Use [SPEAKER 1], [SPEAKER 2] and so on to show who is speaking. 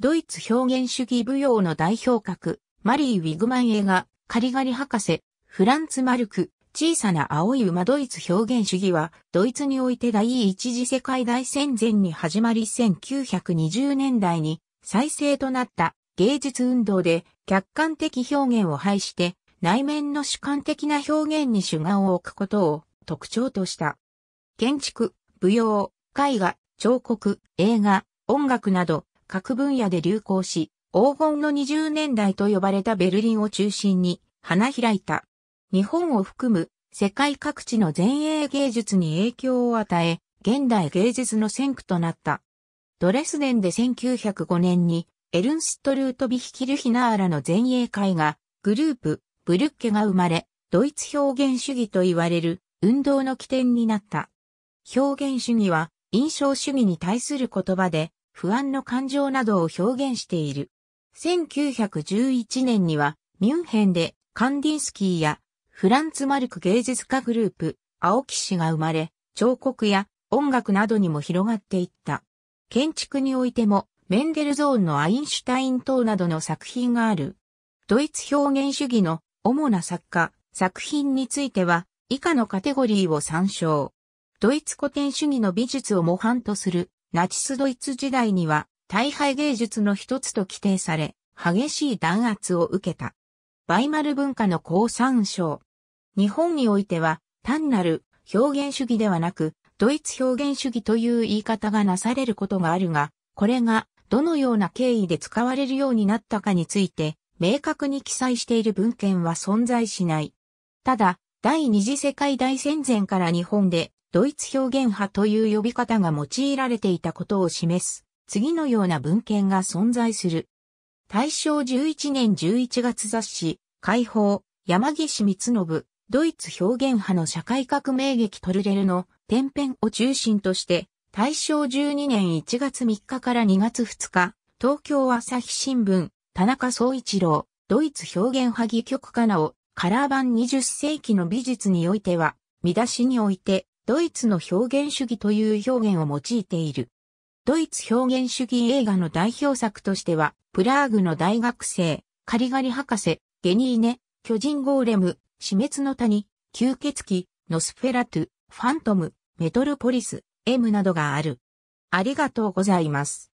[SPEAKER 1] ドイツ表現主義舞踊の代表格、マリー・ウィグマン映画、カリガリ博士、フランツ・マルク、小さな青い馬ドイツ表現主義は、ドイツにおいて第一次世界大戦前に始まり1920年代に再生となった芸術運動で客観的表現を排して内面の主観的な表現に主眼を置くことを特徴とした。建築、舞踊、絵画、彫刻、映画、音楽など各分野で流行し、黄金の20年代と呼ばれたベルリンを中心に花開いた。日本を含む世界各地の前衛芸術に影響を与え、現代芸術の先駆となった。ドレスデンで1905年にエルンストルート・ビヒキルヒナーラの前衛会がグループ、ブルッケが生まれ、ドイツ表現主義と言われる運動の起点になった。表現主義は印象主義に対する言葉で、不安の感情などを表現している。1911年には、ミュンヘンでカンディンスキーやフランツ・マルク芸術家グループ、青木氏が生まれ、彫刻や音楽などにも広がっていった。建築においても、メンデルゾーンのアインシュタイン等などの作品がある。ドイツ表現主義の主な作家、作品については、以下のカテゴリーを参照。ドイツ古典主義の美術を模範とするナチスドイツ時代には大敗芸術の一つと規定され、激しい弾圧を受けた。バイマル文化の降参章。日本においては単なる表現主義ではなく、ドイツ表現主義という言い方がなされることがあるが、これがどのような経緯で使われるようになったかについて、明確に記載している文献は存在しない。ただ、第二次世界大戦前から日本でドイツ表現派という呼び方が用いられていたことを示す、次のような文献が存在する。大正11年11月雑誌、解放、山岸光信、ドイツ表現派の社会革命劇トルレルの天変を中心として、大正12年1月3日から2月2日、東京朝日新聞、田中総一郎、ドイツ表現派戯局かなを、カラー版20世紀の美術においては、見出しにおいて、ドイツの表現主義という表現を用いている。ドイツ表現主義映画の代表作としては、プラーグの大学生、カリガリ博士、ゲニーネ、巨人ゴーレム、死滅の谷、吸血鬼、ノスフェラトゥ、ファントム、メトルポリス、M などがある。ありがとうございます。